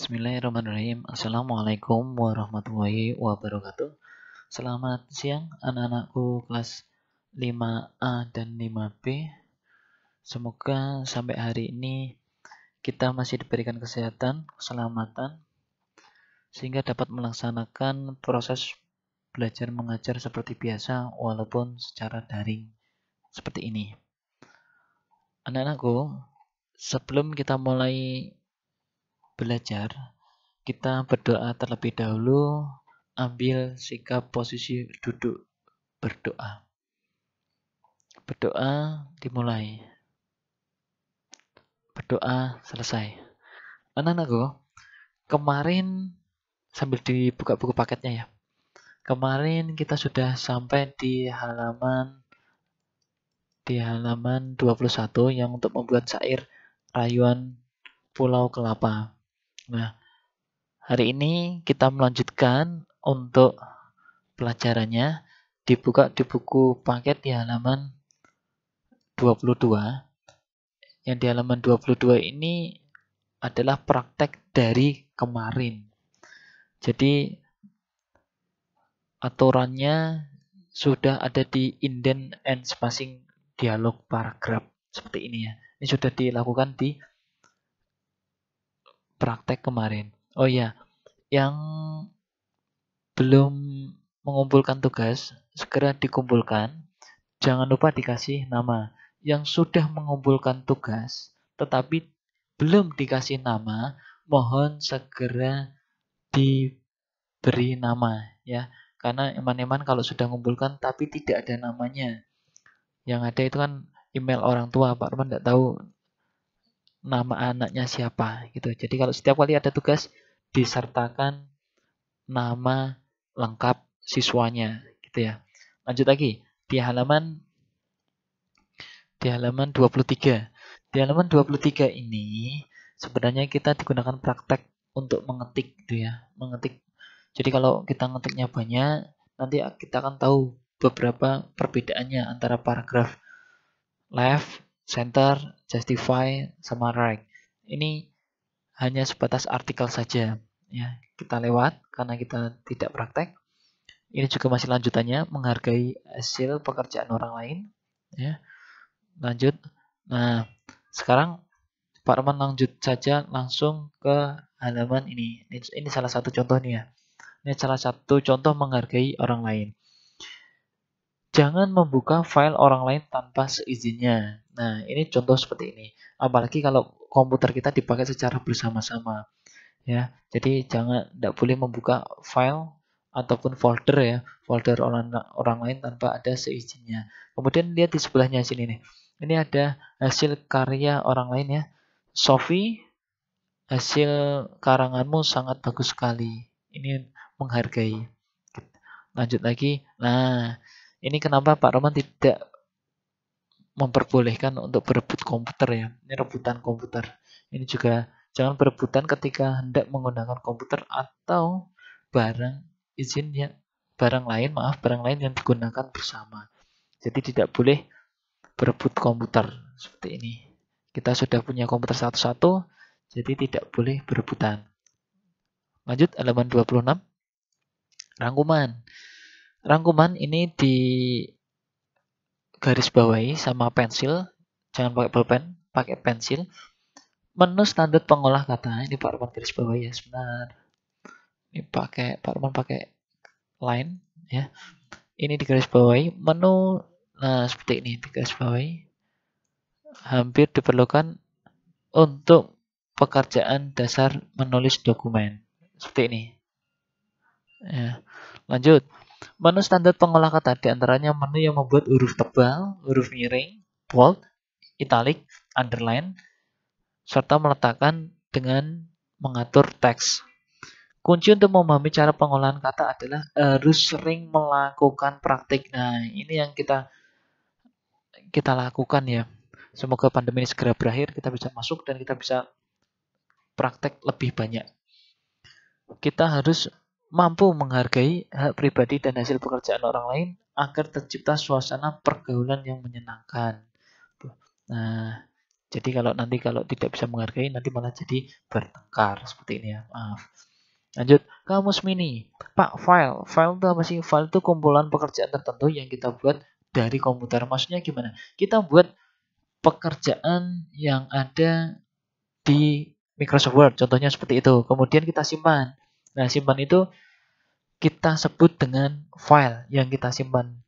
Bismillahirrahmanirrahim. Assalamualaikum warahmatullahi wabarakatuh. Selamat siang anak-anakku kelas 5A dan 5B. Semoga sampai hari ini kita masih diberikan kesehatan, keselamatan, sehingga dapat melaksanakan proses belajar mengajar seperti biasa walaupun secara daring seperti ini. Anak-anakku, sebelum kita mulai belajar, kita berdoa terlebih dahulu, ambil sikap posisi duduk berdoa. Berdoa dimulai. Berdoa selesai. Anak-anakku, kemarin sambil dibuka buku paketnya ya. Kemarin kita sudah sampai di halaman di halaman 21 yang untuk membuat syair rayuan Pulau Kelapa. Nah, hari ini kita melanjutkan untuk pelajarannya dibuka di buku paket di halaman 22. Yang di halaman 22 ini adalah praktek dari kemarin. Jadi aturannya sudah ada di indent and spacing dialog paragraf seperti ini ya. Ini sudah dilakukan di praktek kemarin. Oh iya, yang belum mengumpulkan tugas, segera dikumpulkan. Jangan lupa dikasih nama. Yang sudah mengumpulkan tugas, tetapi belum dikasih nama, mohon segera diberi nama ya. Karena eman-eman kalau sudah mengumpulkan tapi tidak ada namanya. Yang ada itu kan email orang tua, Pak Roman tidak tahu nama anaknya siapa gitu. Jadi kalau setiap kali ada tugas disertakan nama lengkap siswanya gitu ya. Lanjut lagi di halaman di halaman 23. Di halaman 23 ini sebenarnya kita digunakan praktek untuk mengetik gitu ya, mengetik. Jadi kalau kita ngetiknya banyak, nanti kita akan tahu beberapa perbedaannya antara paragraf left center, justify, sama right. Ini hanya sebatas artikel saja. Ya, kita lewat karena kita tidak praktek. Ini juga masih lanjutannya menghargai hasil pekerjaan orang lain. Ya, lanjut. Nah, sekarang Pak Roman lanjut saja langsung ke halaman ini. Ini salah satu contohnya. Ini salah satu contoh menghargai orang lain. Jangan membuka file orang lain tanpa seizinnya. Nah, ini contoh seperti ini. Apalagi kalau komputer kita dipakai secara bersama-sama. Ya, jadi jangan tidak boleh membuka file ataupun folder ya, folder orang orang lain tanpa ada seizinnya. Kemudian lihat di sebelahnya sini nih. Ini ada hasil karya orang lain ya. Sofi, hasil karanganmu sangat bagus sekali. Ini menghargai. Lanjut lagi. Nah, ini kenapa Pak Roman tidak memperbolehkan untuk berebut komputer ya. Ini rebutan komputer. Ini juga jangan berebutan ketika hendak menggunakan komputer atau barang izin ya barang lain maaf barang lain yang digunakan bersama. Jadi tidak boleh berebut komputer seperti ini. Kita sudah punya komputer satu-satu, jadi tidak boleh berebutan. Lanjut halaman 26. Rangkuman. Rangkuman ini di garis bawahi sama pensil, jangan pakai pulpen, pakai pensil. Menu standar pengolah kata ini Pak Roman garis bawah ya sebentar. Ini pakai Pak Roman pakai line ya. Ini di garis bawahi menu nah seperti ini di garis bawahi hampir diperlukan untuk pekerjaan dasar menulis dokumen seperti ini. Ya. Lanjut. Menu standar pengolah kata diantaranya menu yang membuat huruf tebal, huruf miring, bold, italic, underline, serta meletakkan dengan mengatur teks. Kunci untuk memahami cara pengolahan kata adalah harus sering melakukan praktik. Nah, ini yang kita kita lakukan ya. Semoga pandemi ini segera berakhir, kita bisa masuk dan kita bisa praktek lebih banyak. Kita harus mampu menghargai hak pribadi dan hasil pekerjaan orang lain agar tercipta suasana pergaulan yang menyenangkan. Nah, jadi kalau nanti kalau tidak bisa menghargai nanti malah jadi bertengkar seperti ini ya. Maaf. Lanjut, kamus mini. Pak, file. File itu apa sih? File itu kumpulan pekerjaan tertentu yang kita buat dari komputer. Maksudnya gimana? Kita buat pekerjaan yang ada di Microsoft Word, contohnya seperti itu. Kemudian kita simpan Nah, simpan itu kita sebut dengan file yang kita simpan.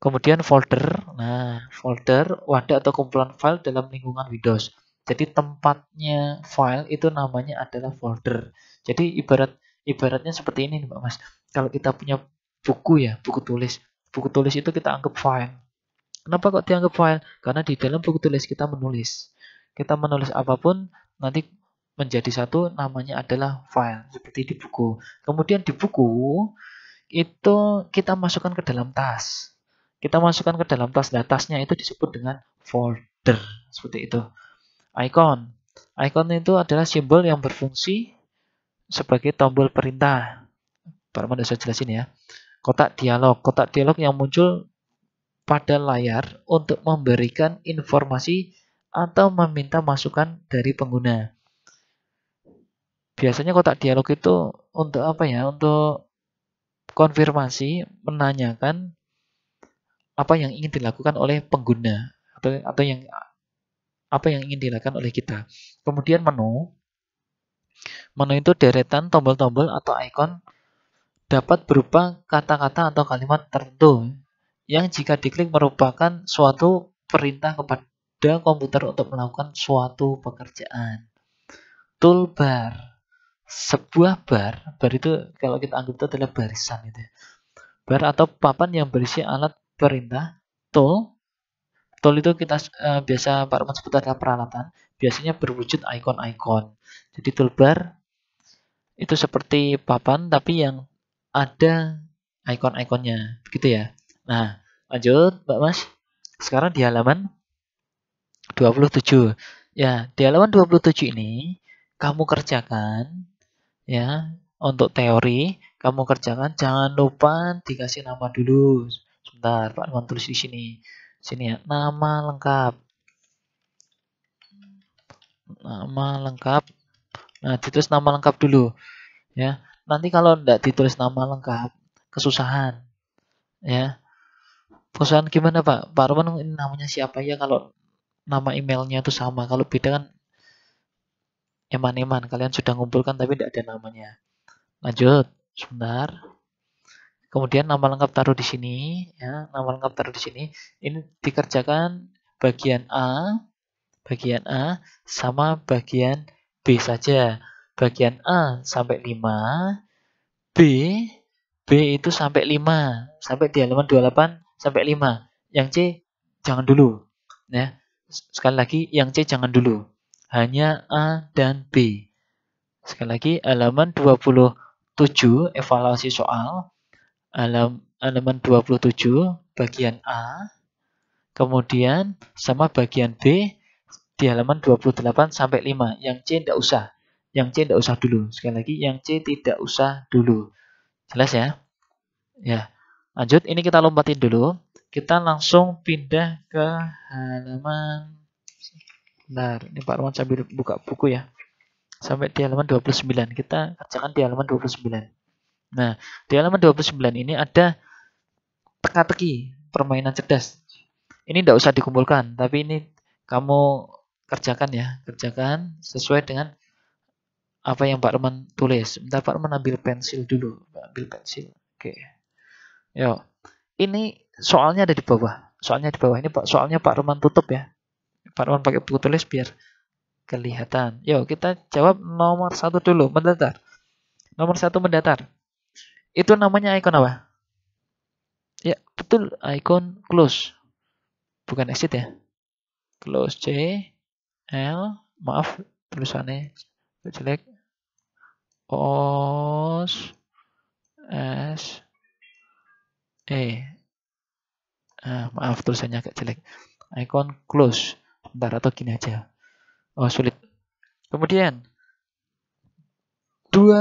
Kemudian folder, nah folder wadah atau kumpulan file dalam lingkungan Windows. Jadi tempatnya file itu namanya adalah folder. Jadi ibarat ibaratnya seperti ini nih, Mas. Kalau kita punya buku ya, buku tulis. Buku tulis itu kita anggap file. Kenapa kok dianggap file? Karena di dalam buku tulis kita menulis. Kita menulis apapun, nanti menjadi satu namanya adalah file seperti di buku. Kemudian di buku itu kita masukkan ke dalam tas. Kita masukkan ke dalam tas. dan tasnya itu disebut dengan folder seperti itu. Icon. Icon itu adalah simbol yang berfungsi sebagai tombol perintah. Pertama saya jelasin ya. Kotak dialog. Kotak dialog yang muncul pada layar untuk memberikan informasi atau meminta masukan dari pengguna biasanya kotak dialog itu untuk apa ya? Untuk konfirmasi, menanyakan apa yang ingin dilakukan oleh pengguna atau atau yang apa yang ingin dilakukan oleh kita. Kemudian menu. Menu itu deretan tombol-tombol atau icon dapat berupa kata-kata atau kalimat tertentu yang jika diklik merupakan suatu perintah kepada komputer untuk melakukan suatu pekerjaan. Toolbar sebuah bar bar itu kalau kita anggap itu adalah barisan itu ya. bar atau papan yang berisi alat perintah tool tool itu kita uh, biasa Pak Roman sebut adalah peralatan biasanya berwujud ikon-ikon jadi toolbar itu seperti papan tapi yang ada ikon-ikonnya gitu ya nah lanjut Mbak Mas sekarang di halaman 27 ya di halaman 27 ini kamu kerjakan ya untuk teori kamu kerjakan jangan lupa dikasih nama dulu sebentar Pak Iwan tulis di sini sini ya nama lengkap nama lengkap nah ditulis nama lengkap dulu ya nanti kalau tidak ditulis nama lengkap kesusahan ya kesusahan gimana Pak Pak Roman namanya siapa ya kalau nama emailnya itu sama kalau beda kan eman-eman kalian sudah ngumpulkan tapi tidak ada namanya lanjut sebentar kemudian nama lengkap taruh di sini ya nama lengkap taruh di sini ini dikerjakan bagian A bagian A sama bagian B saja bagian A sampai 5 B B itu sampai 5 sampai di halaman 28 sampai 5 yang C jangan dulu ya sekali lagi yang C jangan dulu hanya A dan B. Sekali lagi, halaman 27, evaluasi soal. halaman 27, bagian A. Kemudian, sama bagian B di halaman 28 sampai 5. Yang C tidak usah. Yang C tidak usah dulu. Sekali lagi, yang C tidak usah dulu. Jelas ya? Ya. Lanjut, ini kita lompatin dulu. Kita langsung pindah ke halaman Bentar, ini Pak Roman sambil buka buku ya. Sampai di halaman 29. Kita kerjakan di halaman 29. Nah, di halaman 29 ini ada teka-teki permainan cerdas. Ini tidak usah dikumpulkan, tapi ini kamu kerjakan ya. Kerjakan sesuai dengan apa yang Pak Roman tulis. Bentar Pak Roman ambil pensil dulu. Ambil pensil. Oke. Yuk. Ini soalnya ada di bawah. Soalnya di bawah ini Pak soalnya Pak Roman tutup ya. Pak pakai buku tulis biar kelihatan. Yo kita jawab nomor satu dulu, mendatar. Nomor satu mendatar. Itu namanya icon apa? Ya, betul, icon close. Bukan exit ya. Close C, L, maaf tulisannya jelek. OS, S, E. Ah, maaf tulisannya agak jelek. Icon close bentar atau gini aja. Oh, sulit. Kemudian dua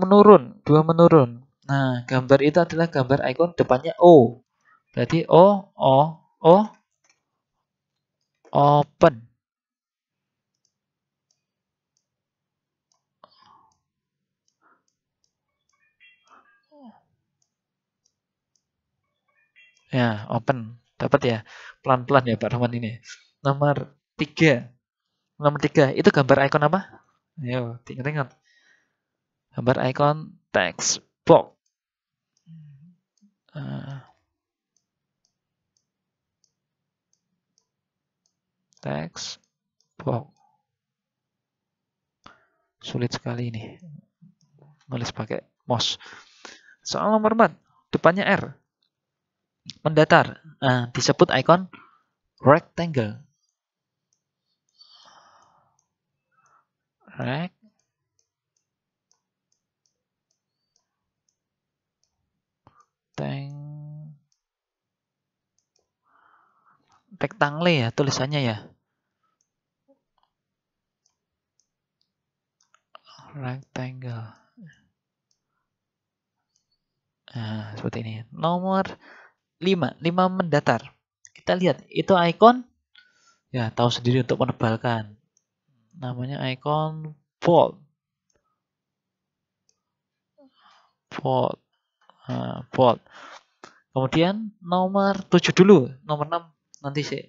menurun, dua menurun. Nah, gambar itu adalah gambar ikon depannya O. Berarti O, O, O, open. Ya, open. Dapat ya. Pelan-pelan ya Pak Rahman ini. Nomor tiga. Nomor tiga, itu gambar ikon apa? Ayo, ingat-ingat. Gambar ikon text box. Eh. text box. Sulit sekali ini. Nulis pakai mouse. Soal nomor 4, depannya R. Mendatar, uh, disebut ikon rectangle. Rectangle tank rectangle ya tulisannya ya. Rectangle. Nah, seperti ini. Nomor 5, 5 mendatar. Kita lihat itu icon ya tahu sendiri untuk menebalkan namanya icon bold bold nah, bold kemudian nomor 7 dulu nomor 6 nanti sih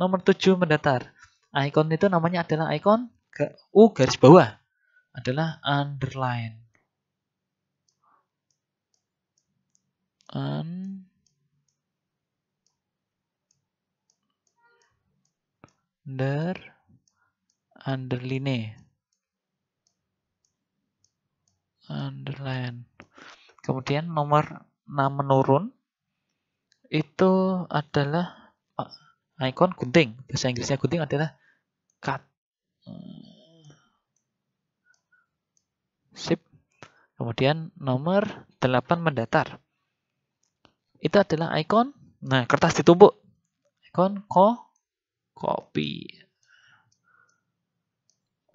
nomor 7 mendatar icon itu namanya adalah icon U garis bawah adalah underline un under underline underline kemudian nomor 6 menurun itu adalah uh, icon gunting bahasa Inggrisnya gunting adalah cut sip kemudian nomor 8 mendatar itu adalah icon nah kertas ditumpuk icon copy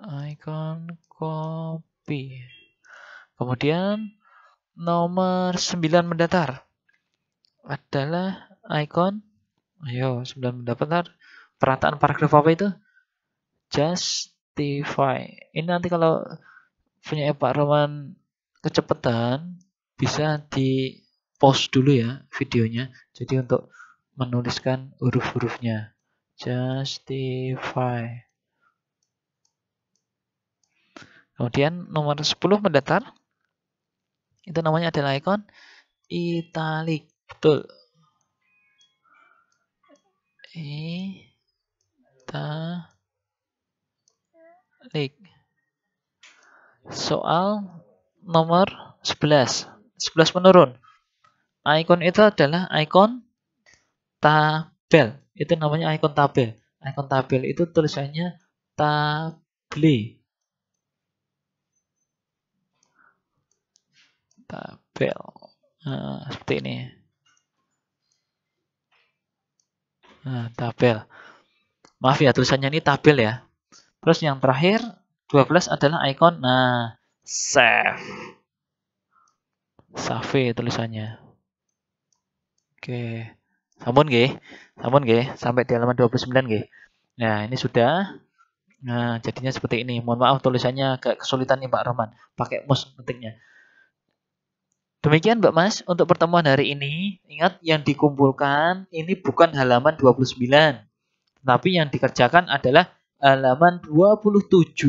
icon copy kemudian nomor 9 mendatar adalah icon ayo 9 mendatar perataan paragraf apa itu justify ini nanti kalau punya Pak Roman kecepatan bisa di post dulu ya videonya jadi untuk menuliskan huruf-hurufnya justify Kemudian nomor 10 mendatar. Itu namanya adalah ikon italik. Betul. Italik. Soal nomor 11. 11 menurun. Ikon itu adalah ikon tabel. Itu namanya ikon tabel. Ikon tabel itu tulisannya tabli tabel nah, seperti ini nah, tabel maaf ya tulisannya ini tabel ya terus yang terakhir 12 adalah icon nah save save tulisannya oke sampun g sampun g sampai di halaman 29 g nah ini sudah nah jadinya seperti ini mohon maaf tulisannya agak kesulitan nih Pak Roman pakai mouse pentingnya. Demikian Mbak Mas untuk pertemuan hari ini. Ingat yang dikumpulkan ini bukan halaman 29. tapi yang dikerjakan adalah halaman 27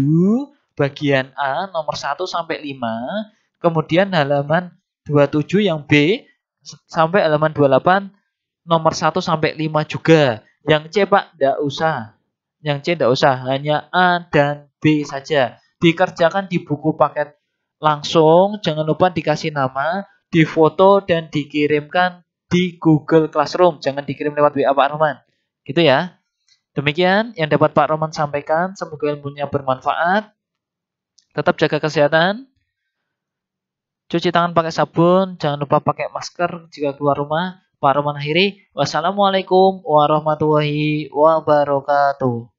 bagian A nomor 1 sampai 5. Kemudian halaman 27 yang B sampai halaman 28 nomor 1 sampai 5 juga. Yang C Pak tidak usah. Yang C tidak usah, hanya A dan B saja. Dikerjakan di buku paket langsung. Jangan lupa dikasih nama, di foto dan dikirimkan di Google Classroom. Jangan dikirim lewat WA Pak Roman. Gitu ya. Demikian yang dapat Pak Roman sampaikan. Semoga ilmunya bermanfaat. Tetap jaga kesehatan. Cuci tangan pakai sabun. Jangan lupa pakai masker jika keluar rumah. Pak Roman akhiri. Wassalamualaikum warahmatullahi wabarakatuh.